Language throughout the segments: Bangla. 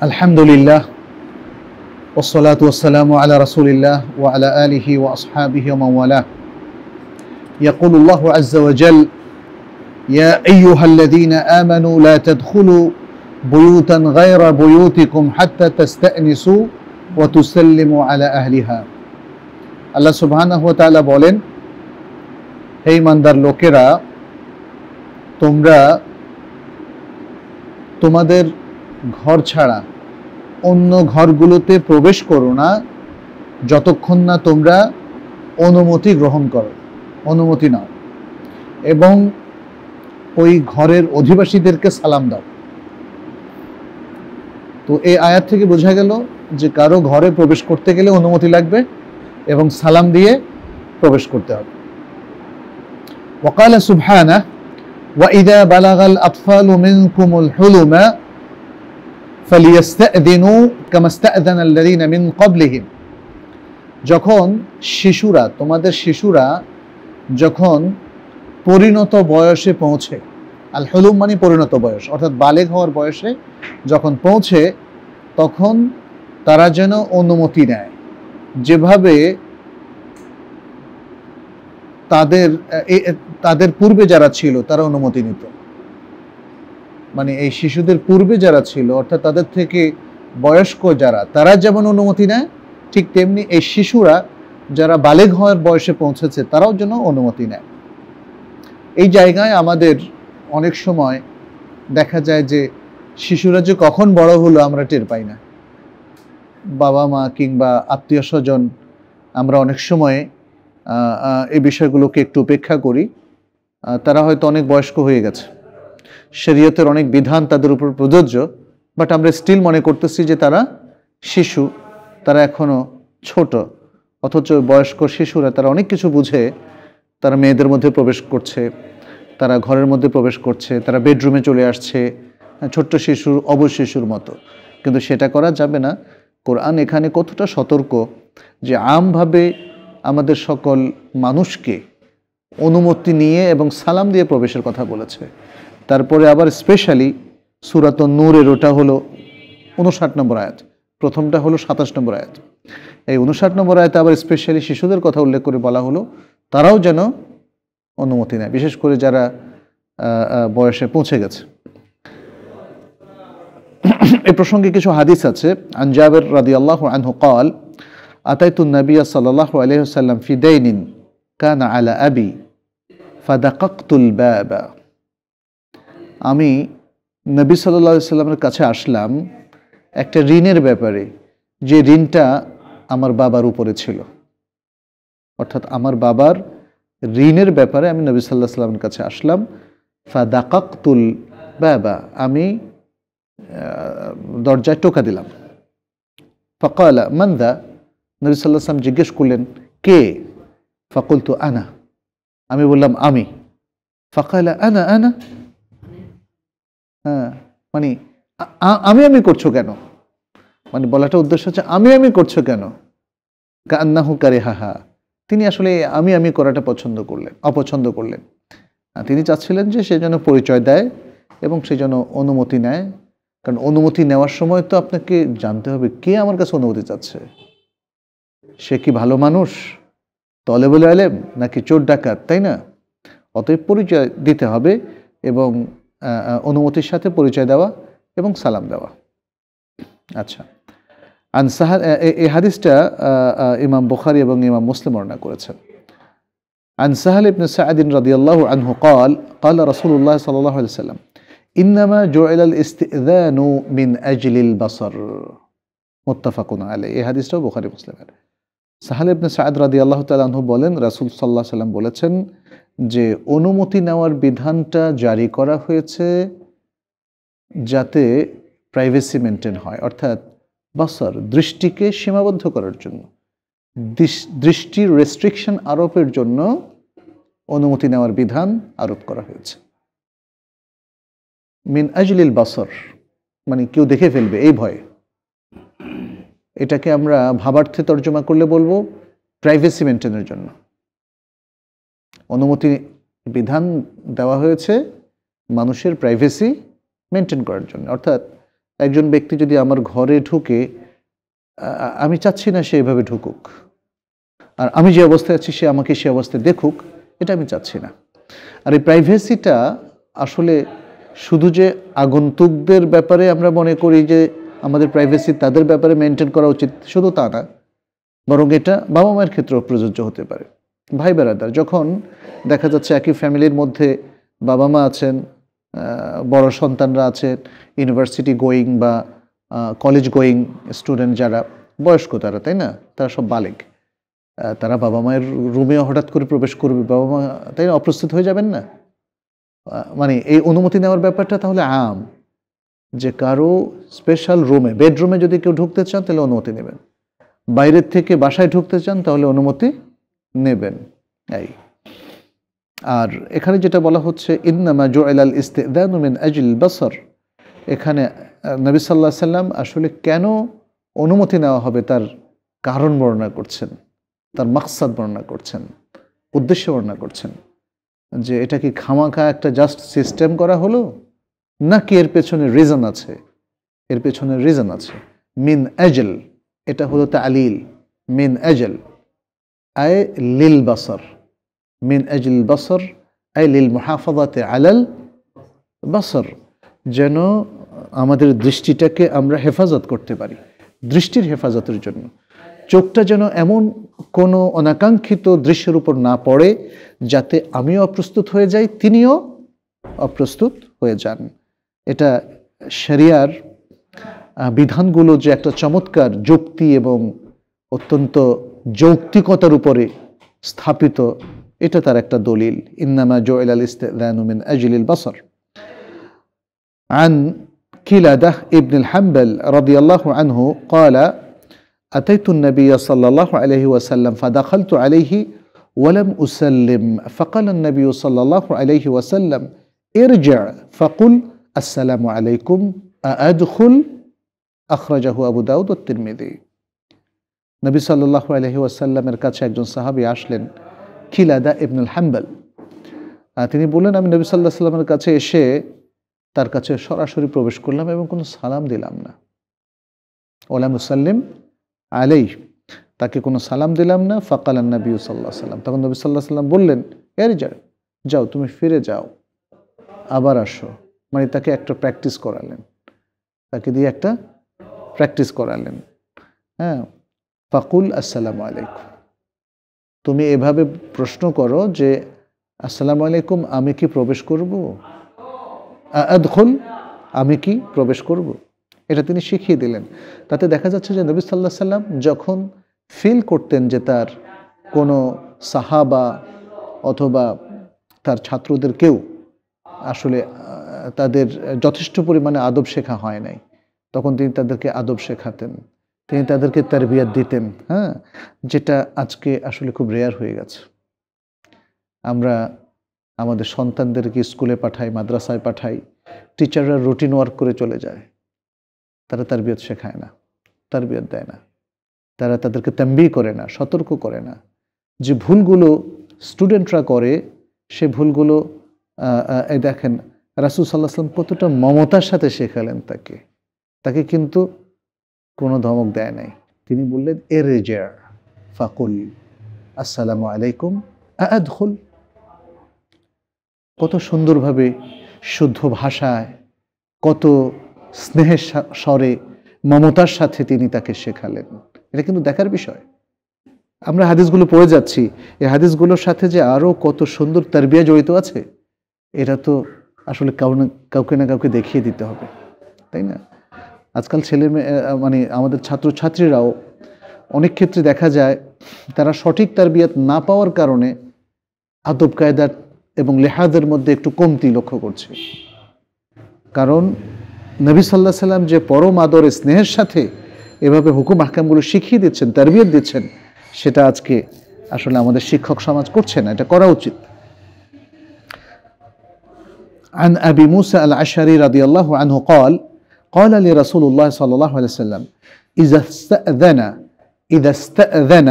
الحمد لله والصلاة والسلام على رسول الله وعلى آله وأصحابه ومن والاه يقول الله عز وجل يا أيها الذين آمنوا لا تدخلوا بيوتا غير بيوتكم حتى تستأنسوا وتسلموا على أهلها الله سبحانه وتعالى بولن هي من در لوكرا تمرا তোমাদের ঘর ছাড়া অন্য ঘরগুলোতে প্রবেশ করো না যতক্ষণ না তোমরা অনুমতি গ্রহণ করো অনুমতি নাও এবং ওই ঘরের অধিবাসীদেরকে সালাম দাও তো এই আয়াত থেকে বোঝা গেল যে কারো ঘরে প্রবেশ করতে গেলে অনুমতি লাগবে এবং সালাম দিয়ে প্রবেশ করতে হবে وقال سبحانه وإذا بلغ الأطفال منكم الحلم ফালিয়াস্তাদিনু কামাস্তাদান আল্লাযীনা মিন ক্বাবলিহিম যখন শিশুরা তোমাদের শিশুরা যখন পরিণত বয়সে পৌঁছে আল হলুম মানে পরিণত বয়স অর্থাৎ বালেক হওয়ার বয়সে যখন পৌঁছে তখন তারা যেন অনুমতি নেয় যেভাবে তাদের তাদের পূর্বে যারা ছিল তারা অনুমতি নিত মানে এই শিশুদের পূর্বে যারা ছিল অর্থাৎ তাদের থেকে বয়স্ক যারা তারা যেমন অনুমতি নেয় ঠিক তেমনি এই শিশুরা যারা বালেগ হওয়ার বয়সে পৌঁছেছে তারাও যেন অনুমতি নেয় এই জায়গায় আমাদের অনেক সময় দেখা যায় যে শিশুরা যে কখন বড় হলো আমরা টের পাই না বাবা মা কিংবা আত্মীয় স্বজন আমরা অনেক সময়ে এই বিষয়গুলোকে একটু উপেক্ষা করি তারা হয়তো অনেক বয়স্ক হয়ে গেছে শরীয়তের অনেক বিধান তাদের উপর প্রযোজ্য বাট আমরা স্টিল মনে করতেছি যে তারা শিশু তারা এখনও ছোট অথচ বয়স্ক শিশুরা তারা অনেক কিছু বুঝে তারা মেয়েদের মধ্যে প্রবেশ করছে তারা ঘরের মধ্যে প্রবেশ করছে তারা বেডরুমে চলে আসছে ছোট্ট শিশুর অব শিশুর মতো কিন্তু সেটা করা যাবে না কোরআন এখানে কতটা সতর্ক যে আমভাবে আমাদের সকল মানুষকে অনুমতি নিয়ে এবং সালাম দিয়ে প্রবেশের কথা বলেছে তারপরে আবার স্পেশালি সুরাত নূরের ওটা হলো উনষাট নম্বর আয়াত প্রথমটা হলো সাতাশ নম্বর আয়াত এই উনষাট নম্বর আয়াতে আবার স্পেশালি শিশুদের কথা উল্লেখ করে বলা হলো তারাও যেন অনুমতি নেয় বিশেষ করে যারা বয়সে পৌঁছে গেছে এ প্রসঙ্গে কিছু হাদিস আছে আঞ্জাবের রাদি আল্লাহ আনহু কল আতাইতুন নবিয়া সাল্লাহ আলহ সাল্লাম ফিদাইনিন কানা আলা আবি কাকতুল বাবা আমি নবী সাল্লি সাল্লামের কাছে আসলাম একটা ঋণের ব্যাপারে যে ঋণটা আমার বাবার উপরে ছিল অর্থাৎ আমার বাবার ঋণের ব্যাপারে আমি নবী সাল্লাহ সাল্লামের কাছে আসলাম ফাদাকাকতুল বাবা আমি দরজায় টোকা দিলাম ফকালা মান্দা নবী সাল্লাহ সাল্লাম জিজ্ঞেস করলেন কে ফকুল তো আনা আমি বললাম আমি ফকালা আনা আনা হ্যাঁ মানে আমি আমি করছো কেন মানে বলাটা উদ্দেশ্য হচ্ছে আমি আমি করছো কেন কান্নাহু কারে হাহা তিনি আসলে আমি আমি করাটা পছন্দ করলেন অপছন্দ করলেন তিনি চাচ্ছিলেন যে সে যেন পরিচয় দেয় এবং সে যেন অনুমতি নেয় কারণ অনুমতি নেওয়ার সময় তো আপনাকে জানতে হবে কে আমার কাছে অনুমতি চাচ্ছে সে কি ভালো মানুষ বলে আলেম নাকি চোর ডাকাত তাই না অতএব পরিচয় দিতে হবে এবং অনুমতির সাথে পরিচয় দেওয়া এবং সালাম দেওয়া আচ্ছা আনসাহা এই হাদিসটা ইমাম বুখারি এবং ইমাম মুসলিম বর্ণনা করেছেন আন সাহাল ইবনে সাঈদিন রাদিয়াল্লাহু আনহু عنه قال قال رسول الله صلى الله عليه وسلم إنما جعل الاستئذان من أجل البصر متفق عليه এই হাদিসটাও বুখারি মুসলিমের সাহাল ইবনে সাঈদ রাদিয়াল্লাহু তাআলা আনহু বলেন রাসূল সাল্লাল্লাহু আলাইহি সাল্লাম বলেছেন যে অনুমতি নেওয়ার বিধানটা জারি করা হয়েছে যাতে প্রাইভেসি মেনটেন হয় অর্থাৎ বাসার দৃষ্টিকে সীমাবদ্ধ করার জন্য দৃষ্টির রেস্ট্রিকশন আরোপের জন্য অনুমতি নেওয়ার বিধান আরোপ করা হয়েছে মিন আজলিল বাসর মানে কেউ দেখে ফেলবে এই ভয়ে এটাকে আমরা ভাবার্থে তর্জমা করলে বলবো প্রাইভেসি মেনটেনের জন্য অনুমতি বিধান দেওয়া হয়েছে মানুষের প্রাইভেসি মেনটেন করার জন্য অর্থাৎ একজন ব্যক্তি যদি আমার ঘরে ঢুকে আমি চাচ্ছি না সে এভাবে ঢুকুক আর আমি যে অবস্থায় আছি সে আমাকে সে অবস্থায় দেখুক এটা আমি চাচ্ছি না আর এই প্রাইভেসিটা আসলে শুধু যে আগন্তুকদের ব্যাপারে আমরা মনে করি যে আমাদের প্রাইভেসি তাদের ব্যাপারে মেনটেন করা উচিত শুধু তা না বরং এটা বাবা মায়ের ক্ষেত্রেও প্রযোজ্য হতে পারে ভাই বেড়াদার যখন দেখা যাচ্ছে একই ফ্যামিলির মধ্যে বাবা মা আছেন বড় সন্তানরা আছেন ইউনিভার্সিটি গোয়িং বা কলেজ গোয়িং স্টুডেন্ট যারা বয়স্ক তারা তাই না তারা সব বালেক তারা বাবা মায়ের রুমে হঠাৎ করে প্রবেশ করবে বাবা মা তাই না অপ্রস্তুত হয়ে যাবেন না মানে এই অনুমতি নেওয়ার ব্যাপারটা তাহলে আম যে কারো স্পেশাল রুমে বেডরুমে যদি কেউ ঢুকতে চান তাহলে অনুমতি নেবেন বাইরের থেকে বাসায় ঢুকতে চান তাহলে অনুমতি নেবেন এই আর এখানে যেটা বলা হচ্ছে ইন্নামা জোয়েলাল ইস্তেদানুমিন আজিল বাসর এখানে নবী সাল্লাহ সাল্লাম আসলে কেন অনুমতি নেওয়া হবে তার কারণ বর্ণনা করছেন তার মাকসাদ বর্ণনা করছেন উদ্দেশ্য বর্ণনা করছেন যে এটা কি খামাখা একটা জাস্ট সিস্টেম করা হলো নাকি এর পেছনে রিজন আছে এর পেছনে রিজন আছে মিন অ্যাজেল এটা হলো আলিল মিন এজেল أي للبصر من أجل البصر أي للمحافظة على البصر যেন আমাদের দৃষ্টিটাকে আমরা হেফাজত করতে পারি দৃষ্টির হেফাজতের জন্য চোখটা যেন এমন কোনো অনাকাঙ্ক্ষিত দৃশ্যের উপর না পড়ে যাতে আমিও অপ্রস্তুত হয়ে যাই তিনিও অপ্রস্তুত হয়ে যান এটা শরিয়ার বিধানগুলো যে একটা চমৎকার যুক্তি এবং অত্যন্ত যৌক্তিকতার উপরে স্থাপিত এটা তার একটা দলিল ইন্নামা জোয়েল আল ইস্তেদানুমিন আজলিল বসর عن كلادة ابن الحنبل رضي الله عنه قال أتيت النبي صلى الله عليه وسلم فدخلت عليه ولم أسلم فقال النبي صلى الله عليه وسلم ارجع فقل السلام عليكم أأدخل أخرجه أبو داود والترمذي নবী সাল্লাহ আলহি ওয়াসাল্লামের কাছে একজন সাহাবি আসলেন খিলাদা ইবনুল হাম্বাল তিনি বললেন আমি নবী সাল্লাহ সাল্লামের কাছে এসে তার কাছে সরাসরি প্রবেশ করলাম এবং কোনো সালাম দিলাম না ওলা মুসাল্লিম আলাই তাকে কোনো সালাম দিলাম না ফাকাল নবী সাল্লাহ সাল্লাম তখন নবী সাল্লাহ সাল্লাম বললেন এর যা যাও তুমি ফিরে যাও আবার আসো মানে তাকে একটা প্র্যাকটিস করালেন তাকে দিয়ে একটা প্র্যাকটিস করালেন হ্যাঁ ফাকুল আসসালামু আলাইকুম তুমি এভাবে প্রশ্ন করো যে আসসালামু আলাইকুম আমি কি প্রবেশ করব আদখুল আমি কি প্রবেশ করব। এটা তিনি শিখিয়ে দিলেন তাতে দেখা যাচ্ছে যে নবী সাল্লাহ সাল্লাম যখন ফিল করতেন যে তার কোনো সাহাবা অথবা তার ছাত্রদের কেউ আসলে তাদের যথেষ্ট পরিমাণে আদব শেখা হয় নাই তখন তিনি তাদেরকে আদব শেখাতেন তিনি তাদেরকে তার বিয়াদ দিতেন হ্যাঁ যেটা আজকে আসলে খুব রেয়ার হয়ে গেছে আমরা আমাদের সন্তানদেরকে স্কুলে পাঠাই মাদ্রাসায় পাঠাই টিচাররা রুটিন ওয়ার্ক করে চলে যায় তারা তার বিয়াদ শেখায় না তার বিয়াদ দেয় না তারা তাদেরকে তেম্বি করে না সতর্ক করে না যে ভুলগুলো স্টুডেন্টরা করে সে ভুলগুলো দেখেন রাসুল সাল্লাহ আসলাম কতটা মমতার সাথে শেখালেন তাকে তাকে কিন্তু কোনো ধমক দেয় নাই তিনি বললেন রেজার ফাকুল আসসালামু আলাইকুম আদখুল কত সুন্দরভাবে শুদ্ধ ভাষায় কত স্নেহের স্বরে মমতার সাথে তিনি তাকে শেখালেন এটা কিন্তু দেখার বিষয় আমরা হাদিসগুলো পড়ে যাচ্ছি এই হাদিসগুলোর সাথে যে আরও কত সুন্দর তারবিয়া জড়িত আছে এটা তো আসলে কাউ না কাউকে না কাউকে দেখিয়ে দিতে হবে তাই না আজকাল ছেলে মানে আমাদের ছাত্রছাত্রীরাও অনেক ক্ষেত্রে দেখা যায় তারা সঠিক তারবিয়াত না পাওয়ার কারণে আদব কায়দার এবং লেহাদের মধ্যে একটু কমতি লক্ষ্য করছে কারণ নবী সাল্লাহ সাল্লাম যে পরম আদর স্নেহের সাথে এভাবে হুকুম হাকামগুলো শিখিয়ে দিচ্ছেন তারবিয়ত দিচ্ছেন সেটা আজকে আসলে আমাদের শিক্ষক সমাজ করছে না এটা করা উচিত আন আবি মুসা আল আশারি রাদি আল্লাহ আনহ কল قال لي رسول الله صلى الله عليه وسلم إذا استأذن إذا استأذن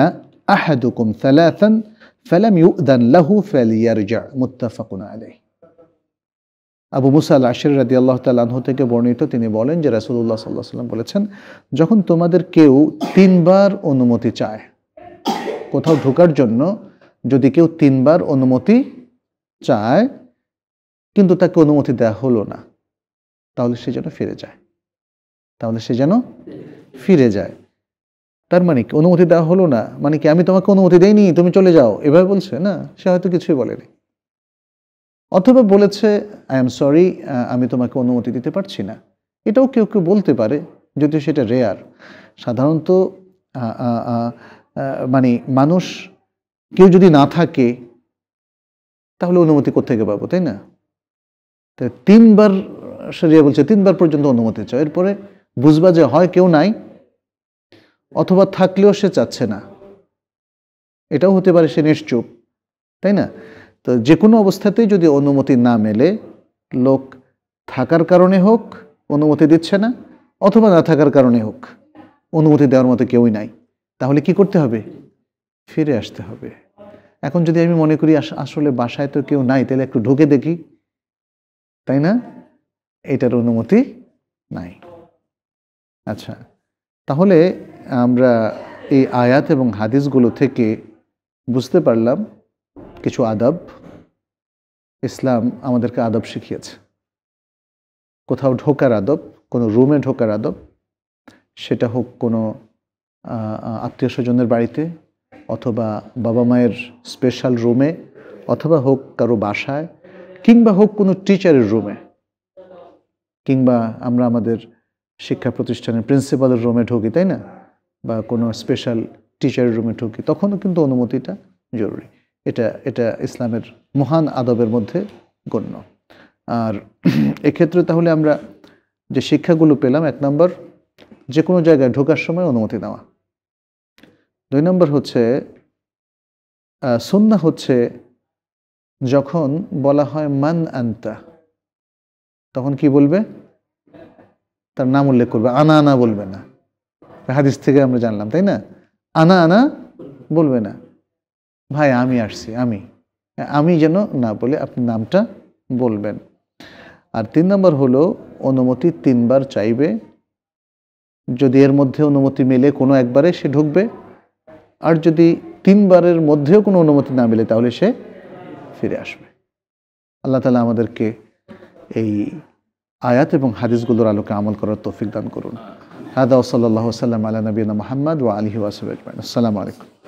أحدكم ثلاثا فلم يؤذن له فليرجع متفق عليه আবু মুসা আশির রাদি আল্লাহ তাল্লাহ থেকে বর্ণিত তিনি বলেন যে রাসুল্লাহ সাল্লাহ সাল্লাম বলেছেন যখন তোমাদের কেউ তিনবার অনুমতি চায় কোথাও ঢোকার জন্য যদি কেউ তিনবার অনুমতি চায় কিন্তু তাকে অনুমতি দেওয়া হলো না তাহলে সে যেন ফিরে যায় তাহলে সে যেন ফিরে যায় তার মানে কি অনুমতি দেওয়া হলো না মানে কি আমি তোমাকে অনুমতি দেইনি তুমি চলে যাও এভাবে বলছে না সে হয়তো কিছুই বলেনি অথবা বলেছে আই এম সরি আমি তোমাকে অনুমতি দিতে পারছি না এটাও কেউ কেউ বলতে পারে যদিও সেটা রেয়ার সাধারণত মানে মানুষ কেউ যদি না থাকে তাহলে অনুমতি কোথেকে পাবো তাই না তিনবার সরিয়া বলছে তিনবার পর্যন্ত অনুমতি চাও এরপরে বুঝবা যে হয় কেউ নাই অথবা থাকলেও সে চাচ্ছে না এটাও হতে পারে সে নিশ্চুপ তাই না তো যে কোনো অবস্থাতেই যদি অনুমতি না মেলে লোক থাকার কারণে হোক অনুমতি দিচ্ছে না অথবা না থাকার কারণে হোক অনুমতি দেওয়ার মতো কেউই নাই তাহলে কি করতে হবে ফিরে আসতে হবে এখন যদি আমি মনে করি আসলে বাসায় তো কেউ নাই তাহলে একটু ঢুকে দেখি তাই না এটার অনুমতি নাই আচ্ছা তাহলে আমরা এই আয়াত এবং হাদিসগুলো থেকে বুঝতে পারলাম কিছু আদব ইসলাম আমাদেরকে আদব শিখিয়েছে কোথাও ঢোকার আদব কোনো রুমে ঢোকার আদব সেটা হোক কোনো আত্মীয় স্বজনের বাড়িতে অথবা বাবা মায়ের স্পেশাল রুমে অথবা হোক কারো বাসায় কিংবা হোক কোনো টিচারের রুমে কিংবা আমরা আমাদের শিক্ষা প্রতিষ্ঠানের প্রিন্সিপালের রুমে ঢুকি তাই না বা কোনো স্পেশাল টিচারের রুমে ঢুকি তখনও কিন্তু অনুমতিটা জরুরি এটা এটা ইসলামের মহান আদবের মধ্যে গণ্য আর এক্ষেত্রে তাহলে আমরা যে শিক্ষাগুলো পেলাম এক নম্বর যে কোনো জায়গায় ঢোকার সময় অনুমতি নেওয়া দুই নম্বর হচ্ছে সন্না হচ্ছে যখন বলা হয় মান আন্তা তখন কি বলবে তার নাম উল্লেখ করবে আনা আনা বলবে না হাদিস থেকে আমরা জানলাম তাই না আনা আনা বলবে না ভাই আমি আসছি আমি আমি যেন না বলে আপনি নামটা বলবেন আর তিন নম্বর হলো অনুমতি তিনবার চাইবে যদি এর মধ্যে অনুমতি মেলে কোনো একবারে সে ঢুকবে আর যদি তিনবারের মধ্যেও কোনো অনুমতি না মেলে তাহলে সে ফিরে আসবে আল্লাহ তালা আমাদেরকে এই آيات بن حديث قلور على كامل كرة توفيق دان كرون هذا وصلى الله وسلم على نبينا محمد وعليه وسلم السلام عليكم